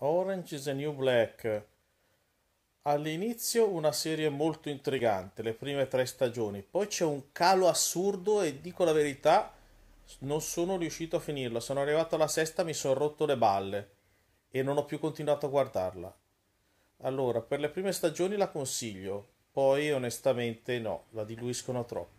Orange is the New Black. All'inizio una serie molto intrigante, le prime tre stagioni, poi c'è un calo assurdo e dico la verità, non sono riuscito a finirla. Sono arrivato alla sesta, mi sono rotto le balle e non ho più continuato a guardarla. Allora, per le prime stagioni la consiglio, poi onestamente no, la diluiscono troppo.